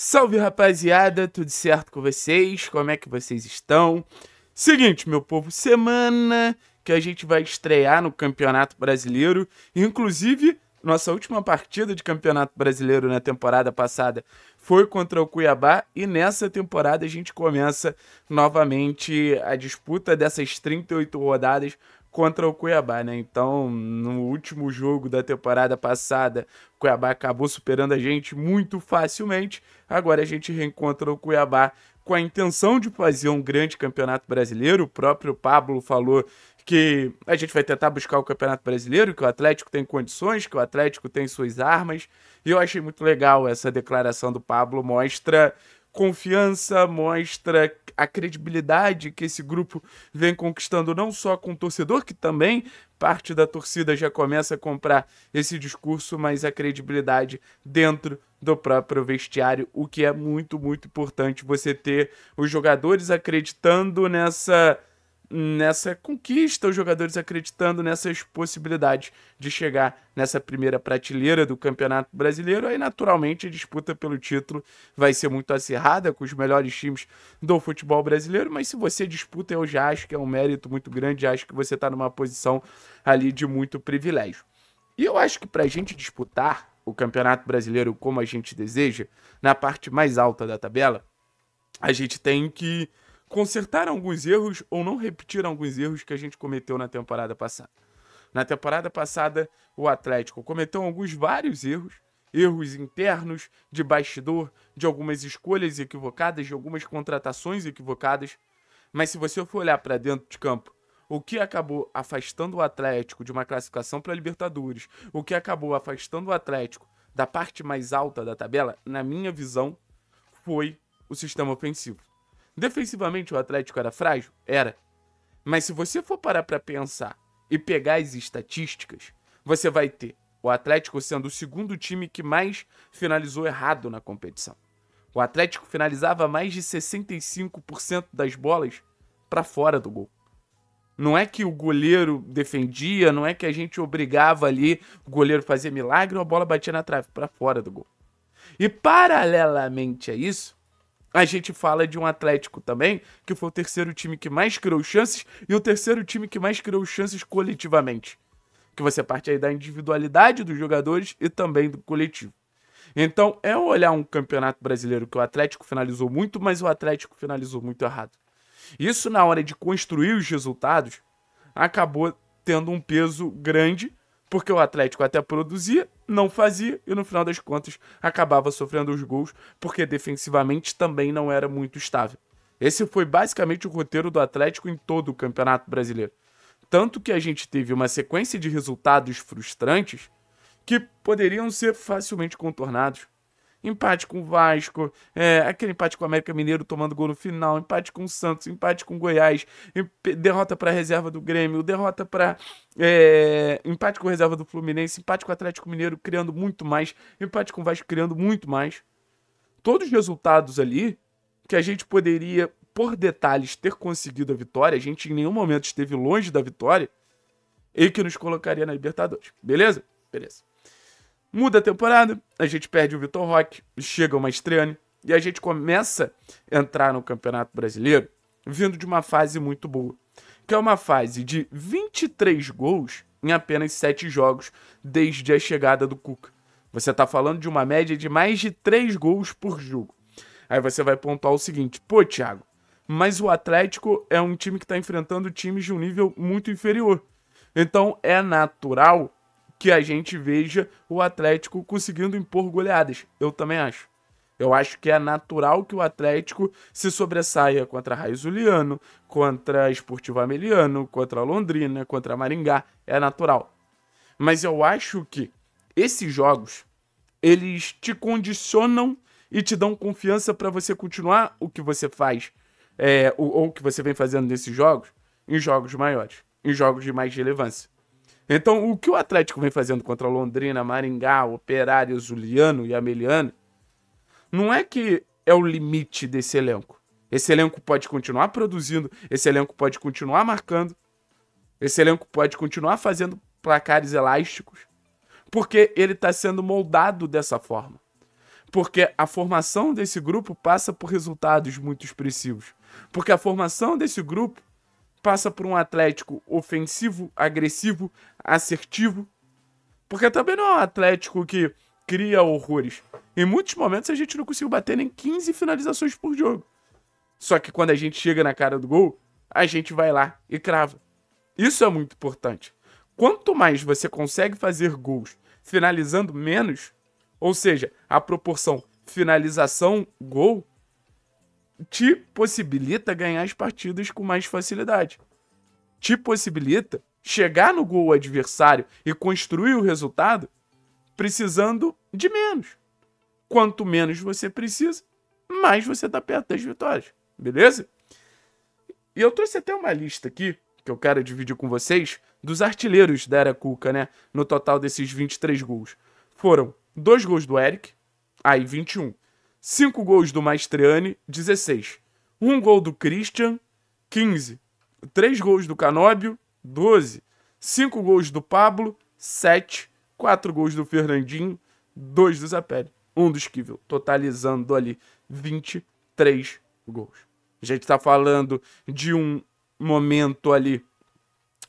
Salve rapaziada, tudo certo com vocês? Como é que vocês estão? Seguinte, meu povo, semana que a gente vai estrear no Campeonato Brasileiro, inclusive nossa última partida de Campeonato Brasileiro na temporada passada foi contra o Cuiabá e nessa temporada a gente começa novamente a disputa dessas 38 rodadas contra o Cuiabá, né? Então, no último jogo da temporada passada, o Cuiabá acabou superando a gente muito facilmente. Agora a gente reencontra o Cuiabá com a intenção de fazer um grande campeonato brasileiro. O próprio Pablo falou que a gente vai tentar buscar o Campeonato Brasileiro, que o Atlético tem condições, que o Atlético tem suas armas. E eu achei muito legal essa declaração do Pablo, mostra confiança, mostra a credibilidade que esse grupo vem conquistando, não só com o torcedor, que também parte da torcida já começa a comprar esse discurso, mas a credibilidade dentro do próprio vestiário, o que é muito, muito importante você ter os jogadores acreditando nessa nessa conquista, os jogadores acreditando nessas possibilidades de chegar nessa primeira prateleira do Campeonato Brasileiro. Aí, naturalmente, a disputa pelo título vai ser muito acirrada com os melhores times do futebol brasileiro. Mas se você disputa, eu já acho que é um mérito muito grande, acho que você está numa posição ali de muito privilégio. E eu acho que para a gente disputar o Campeonato Brasileiro como a gente deseja, na parte mais alta da tabela, a gente tem que consertar alguns erros ou não repetir alguns erros que a gente cometeu na temporada passada. Na temporada passada, o Atlético cometeu alguns vários erros, erros internos, de bastidor, de algumas escolhas equivocadas, de algumas contratações equivocadas. Mas se você for olhar para dentro de campo, o que acabou afastando o Atlético de uma classificação para a Libertadores, o que acabou afastando o Atlético da parte mais alta da tabela, na minha visão, foi o sistema ofensivo. Defensivamente o Atlético era frágil? Era. Mas se você for parar para pensar e pegar as estatísticas, você vai ter o Atlético sendo o segundo time que mais finalizou errado na competição. O Atlético finalizava mais de 65% das bolas para fora do gol. Não é que o goleiro defendia, não é que a gente obrigava ali o goleiro fazer milagre ou a bola batia na trave para fora do gol. E paralelamente a isso, a gente fala de um Atlético também, que foi o terceiro time que mais criou chances e o terceiro time que mais criou chances coletivamente. Que você parte aí da individualidade dos jogadores e também do coletivo. Então, é olhar um campeonato brasileiro que o Atlético finalizou muito, mas o Atlético finalizou muito errado. Isso, na hora de construir os resultados, acabou tendo um peso grande porque o Atlético até produzia, não fazia e no final das contas acabava sofrendo os gols, porque defensivamente também não era muito estável. Esse foi basicamente o roteiro do Atlético em todo o Campeonato Brasileiro. Tanto que a gente teve uma sequência de resultados frustrantes que poderiam ser facilmente contornados empate com o Vasco, é, aquele empate com o América Mineiro tomando gol no final, empate com o Santos, empate com o Goiás, derrota para a reserva do Grêmio, derrota para é, empate com a reserva do Fluminense, empate com o Atlético Mineiro criando muito mais, empate com o Vasco criando muito mais. Todos os resultados ali que a gente poderia, por detalhes, ter conseguido a vitória, a gente em nenhum momento esteve longe da vitória e que nos colocaria na Libertadores. Beleza? Beleza. Muda a temporada, a gente perde o Vitor Roque, chega o Mastriani e a gente começa a entrar no Campeonato Brasileiro vindo de uma fase muito boa, que é uma fase de 23 gols em apenas 7 jogos desde a chegada do Cuca. Você está falando de uma média de mais de 3 gols por jogo. Aí você vai pontuar o seguinte: pô, Thiago, mas o Atlético é um time que está enfrentando times de um nível muito inferior. Então é natural que a gente veja o Atlético conseguindo impor goleadas. Eu também acho. Eu acho que é natural que o Atlético se sobressaia contra Raizuliano, contra Esportivo Ameliano, contra Londrina, contra Maringá. É natural. Mas eu acho que esses jogos, eles te condicionam e te dão confiança para você continuar o que você faz, é, ou o que você vem fazendo nesses jogos, em jogos maiores, em jogos de mais relevância. Então, o que o Atlético vem fazendo contra Londrina, Maringá, Operário, Zuliano e Ameliano, não é que é o limite desse elenco. Esse elenco pode continuar produzindo, esse elenco pode continuar marcando, esse elenco pode continuar fazendo placares elásticos, porque ele está sendo moldado dessa forma. Porque a formação desse grupo passa por resultados muito expressivos. Porque a formação desse grupo passa por um Atlético ofensivo, agressivo, assertivo. Porque é também não é um Atlético que cria horrores. Em muitos momentos a gente não conseguiu bater nem 15 finalizações por jogo. Só que quando a gente chega na cara do gol, a gente vai lá e crava. Isso é muito importante. Quanto mais você consegue fazer gols finalizando menos, ou seja, a proporção finalização-gol te possibilita ganhar as partidas com mais facilidade. Te possibilita chegar no gol adversário e construir o resultado precisando de menos. Quanto menos você precisa, mais você está perto das vitórias. Beleza? E eu trouxe até uma lista aqui, que eu quero dividir com vocês, dos artilheiros da Era Cuca, né? No total desses 23 gols. Foram dois gols do Eric, aí 21. 5 gols do Maestriani, 16. 1 gol do Christian, 15. 3 gols do Canóbio, 12. 5 gols do Pablo, 7. 4 gols do Fernandinho, 2 do Zapelli, 1 do Esquivel, totalizando ali 23 gols. A gente está falando de um momento ali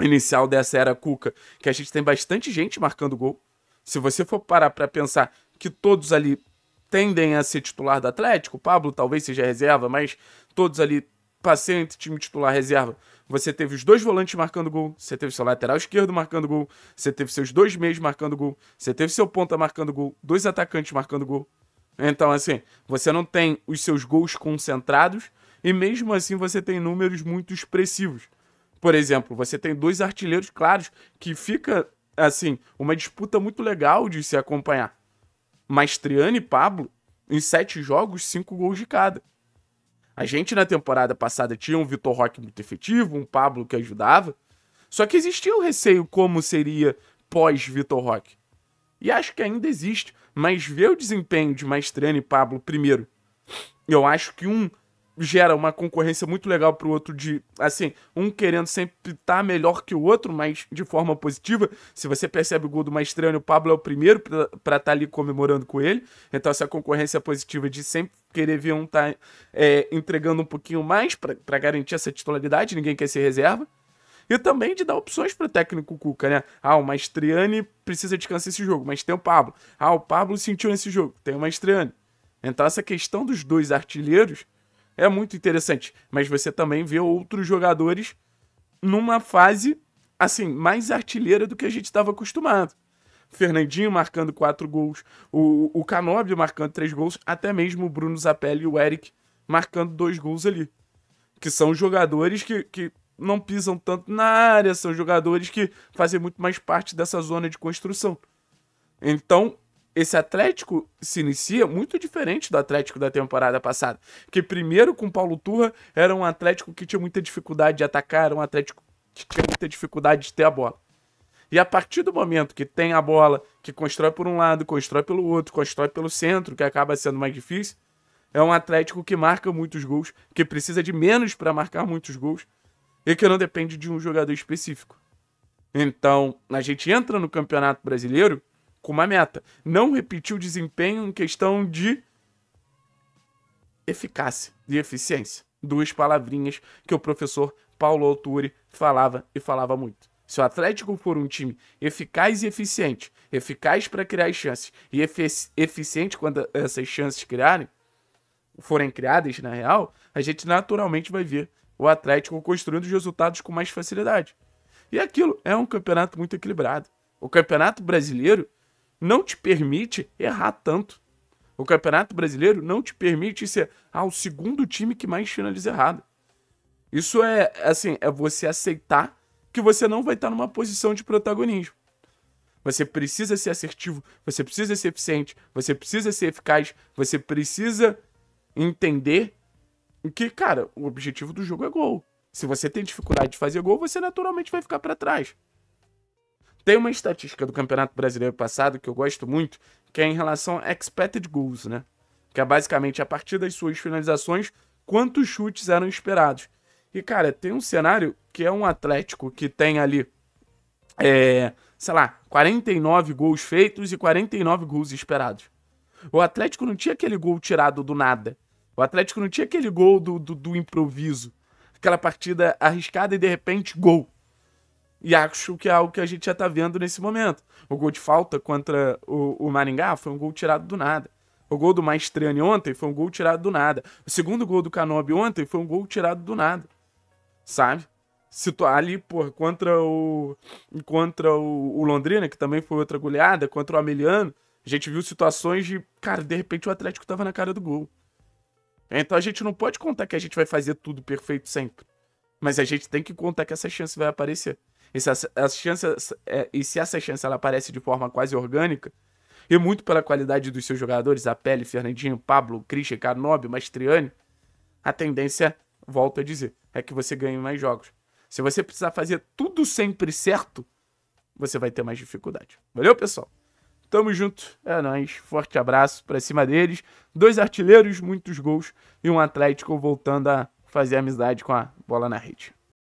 inicial dessa era Cuca, que a gente tem bastante gente marcando gol. Se você for parar para pensar que todos ali tendem a ser titular do Atlético. O Pablo talvez seja reserva, mas todos ali, passeiam entre time titular reserva. Você teve os dois volantes marcando gol, você teve seu lateral esquerdo marcando gol, você teve seus dois meios marcando gol, você teve seu ponta marcando gol, dois atacantes marcando gol. Então, assim, você não tem os seus gols concentrados e mesmo assim você tem números muito expressivos. Por exemplo, você tem dois artilheiros claros que fica, assim, uma disputa muito legal de se acompanhar. Maestriani e Pablo, em sete jogos, cinco gols de cada. A gente na temporada passada tinha um Vitor Roque muito efetivo, um Pablo que ajudava. Só que existia o um receio como seria pós-Vitor Roque. E acho que ainda existe, mas ver o desempenho de Maestrani e Pablo primeiro. Eu acho que um gera uma concorrência muito legal pro outro de, assim, um querendo sempre estar tá melhor que o outro, mas de forma positiva. Se você percebe o gol do Maestrano, o Pablo é o primeiro para estar tá ali comemorando com ele. Então essa concorrência positiva de sempre querer ver um tá é, entregando um pouquinho mais para garantir essa titularidade, ninguém quer ser reserva. E também de dar opções para o técnico Cuca, né? Ah, o Maestriani precisa descansar esse jogo, mas tem o Pablo. Ah, o Pablo sentiu nesse jogo, tem o Maestriani. Então essa questão dos dois artilheiros é muito interessante. Mas você também vê outros jogadores numa fase, assim, mais artilheira do que a gente estava acostumado. Fernandinho marcando quatro gols, o, o Canobio marcando três gols, até mesmo o Bruno Zapelli e o Eric marcando dois gols ali. Que são jogadores que, que não pisam tanto na área, são jogadores que fazem muito mais parte dessa zona de construção. Então, esse Atlético se inicia muito diferente do Atlético da temporada passada. Que primeiro com Paulo Turra era um Atlético que tinha muita dificuldade de atacar, era um Atlético que tinha muita dificuldade de ter a bola. E a partir do momento que tem a bola, que constrói por um lado, constrói pelo outro, constrói pelo centro, que acaba sendo mais difícil, é um Atlético que marca muitos gols, que precisa de menos para marcar muitos gols e que não depende de um jogador específico. Então, a gente entra no Campeonato Brasileiro com uma meta. Não repetir o desempenho em questão de eficácia, de eficiência. Duas palavrinhas que o professor Paulo Autuori falava e falava muito. Se o Atlético for um time eficaz e eficiente, eficaz para criar as chances e eficiente quando essas chances criarem, forem criadas na real, a gente naturalmente vai ver o Atlético construindo os resultados com mais facilidade. E aquilo é um campeonato muito equilibrado. O Campeonato Brasileiro não te permite errar tanto. O Campeonato Brasileiro não te permite ser ah, o segundo time que mais finaliza errado. Isso é, assim, é você aceitar que você não vai estar numa posição de protagonismo. Você precisa ser assertivo, você precisa ser eficiente, você precisa ser eficaz, você precisa entender que, cara, o objetivo do jogo é gol. Se você tem dificuldade de fazer gol, você naturalmente vai ficar para trás. Tem uma estatística do Campeonato Brasileiro passado que eu gosto muito, que é em relação a expected goals, né? Que é basicamente a partir das suas finalizações, quantos chutes eram esperados. E, cara, tem um cenário que é um Atlético que tem ali, é, sei lá, 49 gols feitos e 49 gols esperados. O Atlético não tinha aquele gol tirado do nada. O Atlético não tinha aquele gol do, do, do improviso. Aquela partida arriscada e de repente gol. E acho que é algo que a gente já está vendo nesse momento. O gol de falta contra o, o Maringá foi um gol tirado do nada. O gol do Maestrani ontem foi um gol tirado do nada. O segundo gol do Canobi ontem foi um gol tirado do nada. Sabe? Situar ali, porra, contra o. Contra o, o, Londrina, que também foi outra goleada, contra o Ameliano. A gente viu situações de. Cara, de repente o Atlético tava na cara do gol. Então a gente não pode contar que a gente vai fazer tudo perfeito sempre. Mas a gente tem que contar que essa chance vai aparecer. E se essa, chances chance, é, e se essa chance ela aparece de forma quase orgânica, e muito pela qualidade dos seus jogadores, a Pele, Fernandinho, Pablo, Christian, Canobi, Mastriani, a tendência, volto a dizer, é que você ganhe mais jogos. Se você precisar fazer tudo sempre certo, você vai ter mais dificuldade. Valeu, pessoal? Tamo junto, é nóis. Forte abraço pra cima deles. Dois artilheiros, muitos gols e um Atlético voltando a fazer amizade com a bola na rede.